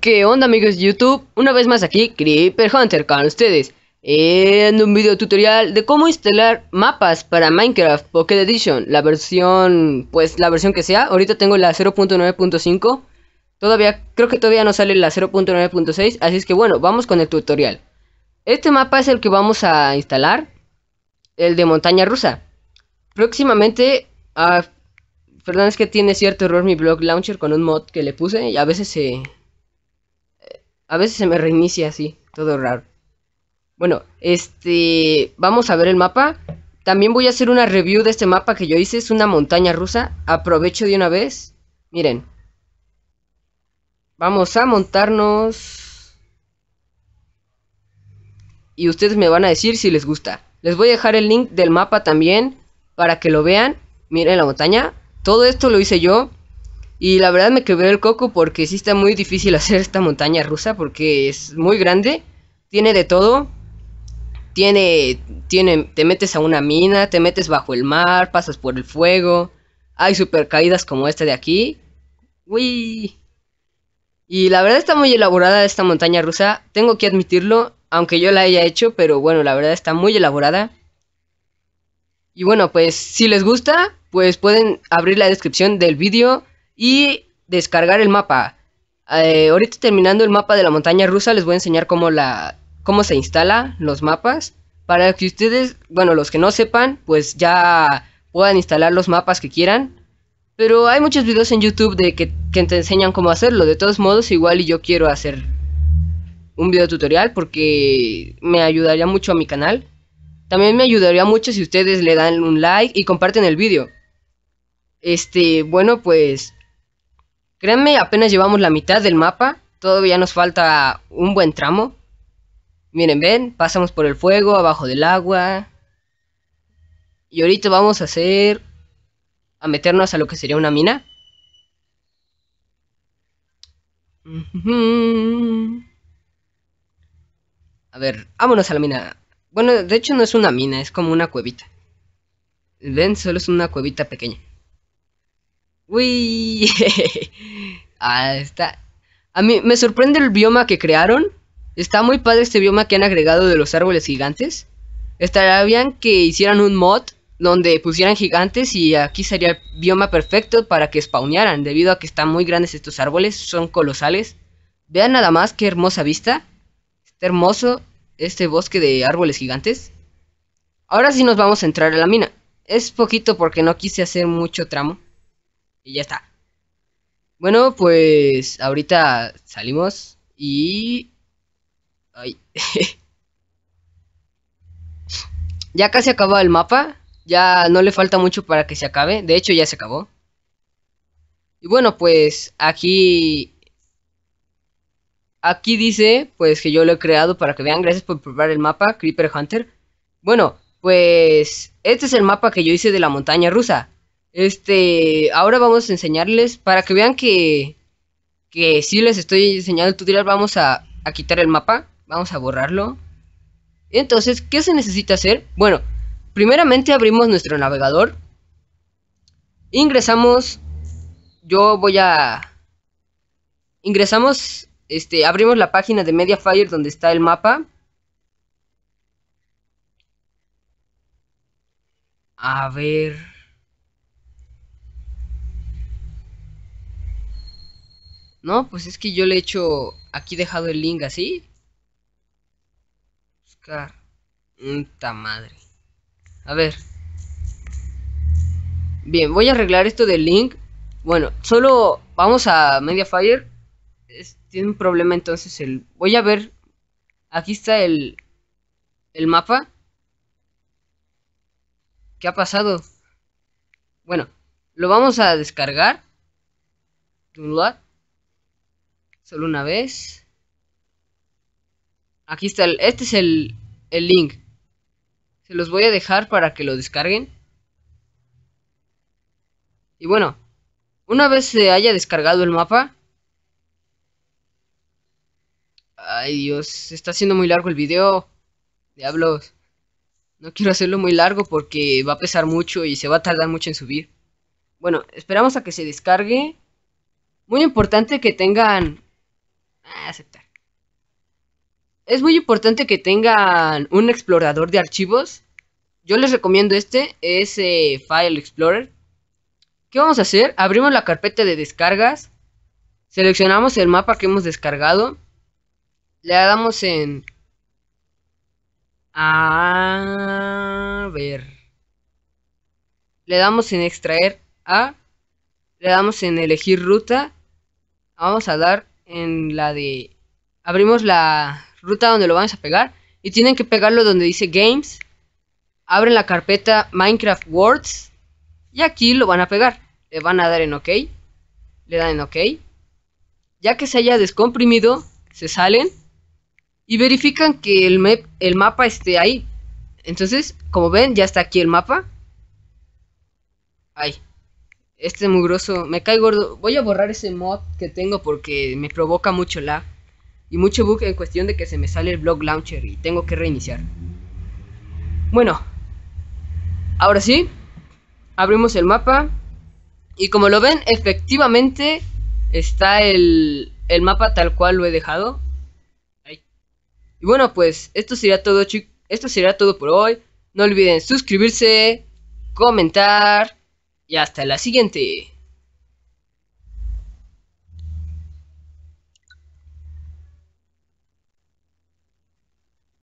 ¿Qué onda amigos de YouTube? Una vez más aquí, Creeper Hunter con ustedes En un video tutorial de cómo instalar mapas para Minecraft Pocket Edition La versión, pues la versión que sea Ahorita tengo la 0.9.5 Todavía, creo que todavía no sale la 0.9.6 Así es que bueno, vamos con el tutorial Este mapa es el que vamos a instalar El de montaña rusa Próximamente, ah, perdón es que tiene cierto error mi blog launcher con un mod que le puse Y a veces se... A veces se me reinicia así, todo raro. Bueno, este, vamos a ver el mapa. También voy a hacer una review de este mapa que yo hice, es una montaña rusa. Aprovecho de una vez. Miren. Vamos a montarnos. Y ustedes me van a decir si les gusta. Les voy a dejar el link del mapa también para que lo vean. Miren la montaña. Todo esto lo hice yo. Y la verdad me quebré el coco porque sí está muy difícil hacer esta montaña rusa porque es muy grande, tiene de todo. Tiene, tiene, te metes a una mina, te metes bajo el mar, pasas por el fuego. Hay super caídas como esta de aquí. Uy. Y la verdad está muy elaborada esta montaña rusa. Tengo que admitirlo, aunque yo la haya hecho, pero bueno, la verdad está muy elaborada. Y bueno, pues si les gusta, pues pueden abrir la descripción del vídeo y descargar el mapa. Eh, ahorita terminando el mapa de la montaña rusa les voy a enseñar cómo, la, cómo se instala los mapas. Para que ustedes, bueno, los que no sepan, pues ya puedan instalar los mapas que quieran. Pero hay muchos videos en YouTube de que, que te enseñan cómo hacerlo. De todos modos, igual y yo quiero hacer un video tutorial porque me ayudaría mucho a mi canal. También me ayudaría mucho si ustedes le dan un like y comparten el video. Este, bueno, pues Créanme, apenas llevamos la mitad del mapa, todavía nos falta un buen tramo. Miren, ven, pasamos por el fuego, abajo del agua. Y ahorita vamos a hacer... a meternos a lo que sería una mina. A ver, vámonos a la mina. Bueno, de hecho no es una mina, es como una cuevita. Ven, solo es una cuevita pequeña. Uy. ah, está. A mí me sorprende el bioma que crearon. Está muy padre este bioma que han agregado de los árboles gigantes. Estaría bien que hicieran un mod donde pusieran gigantes y aquí sería el bioma perfecto para que spawnearan, debido a que están muy grandes estos árboles, son colosales. Vean nada más qué hermosa vista. Está hermoso este bosque de árboles gigantes. Ahora sí nos vamos a entrar a la mina. Es poquito porque no quise hacer mucho tramo. Y ya está. Bueno, pues ahorita salimos y... Ay. ya casi acabó el mapa. Ya no le falta mucho para que se acabe. De hecho, ya se acabó. Y bueno, pues aquí... Aquí dice, pues que yo lo he creado para que vean. Gracias por probar el mapa, Creeper Hunter. Bueno, pues este es el mapa que yo hice de la montaña rusa. Este, ahora vamos a enseñarles, para que vean que, que les estoy enseñando el tutorial, vamos a, a quitar el mapa, vamos a borrarlo. Entonces, ¿qué se necesita hacer? Bueno, primeramente abrimos nuestro navegador, ingresamos, yo voy a... Ingresamos, este, abrimos la página de Mediafire donde está el mapa. A ver... No, pues es que yo le he hecho aquí dejado el link así. Buscar. una madre! A ver. Bien, voy a arreglar esto del link. Bueno, solo vamos a Mediafire. tiene un problema entonces el... Voy a ver. Aquí está el... El mapa. ¿Qué ha pasado? Bueno, lo vamos a descargar solo una vez. Aquí está, el, este es el, el link. Se los voy a dejar para que lo descarguen. Y bueno, una vez se haya descargado el mapa... Ay Dios, se está haciendo muy largo el video. Diablos. No quiero hacerlo muy largo porque va a pesar mucho y se va a tardar mucho en subir. Bueno, esperamos a que se descargue. Muy importante que tengan Ah, aceptar. Es muy importante que tengan un explorador de archivos. Yo les recomiendo este, es File Explorer. ¿Qué vamos a hacer? Abrimos la carpeta de descargas. Seleccionamos el mapa que hemos descargado. Le damos en... A ver. Le damos en extraer a. Le damos en elegir ruta. Vamos a dar en la de... Abrimos la ruta donde lo vamos a pegar y tienen que pegarlo donde dice Games. Abren la carpeta Minecraft Words y aquí lo van a pegar. Le van a dar en OK. Le dan en OK. Ya que se haya descomprimido, se salen y verifican que el, el mapa esté ahí. Entonces, como ven, ya está aquí el mapa. Ahí este muy mugroso, me cae gordo. Voy a borrar ese mod que tengo porque me provoca mucho lag y mucho bug en cuestión de que se me sale el blog launcher y tengo que reiniciar. Bueno, ahora sí, abrimos el mapa y como lo ven, efectivamente está el, el mapa tal cual lo he dejado. Y bueno, pues esto sería todo, chicos. Esto sería todo por hoy. No olviden suscribirse, comentar y hasta la siguiente.